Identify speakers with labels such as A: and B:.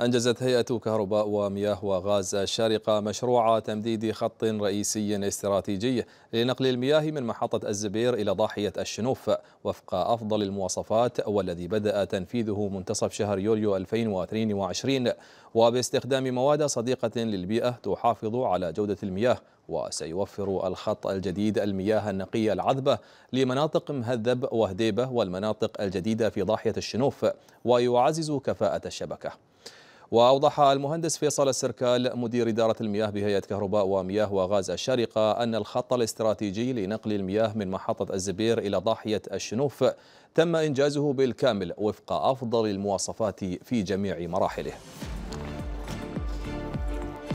A: أنجزت هيئة كهرباء ومياه وغاز الشارقة مشروع تمديد خط رئيسي استراتيجي لنقل المياه من محطة الزبير إلى ضاحية الشنوف وفق أفضل المواصفات والذي بدأ تنفيذه منتصف شهر يوليو 2022 وباستخدام مواد صديقة للبيئة تحافظ على جودة المياه وسيوفر الخط الجديد المياه النقية العذبة لمناطق مهذب وهديبة والمناطق الجديدة في ضاحية الشنوف ويعزز كفاءة الشبكة وأوضح المهندس فيصل السركال مدير إدارة المياه بهيئة كهرباء ومياه وغاز الشارقة أن الخط الاستراتيجي لنقل المياه من محطة الزبير إلى ضاحية الشنوف تم إنجازه بالكامل وفق أفضل المواصفات في جميع مراحله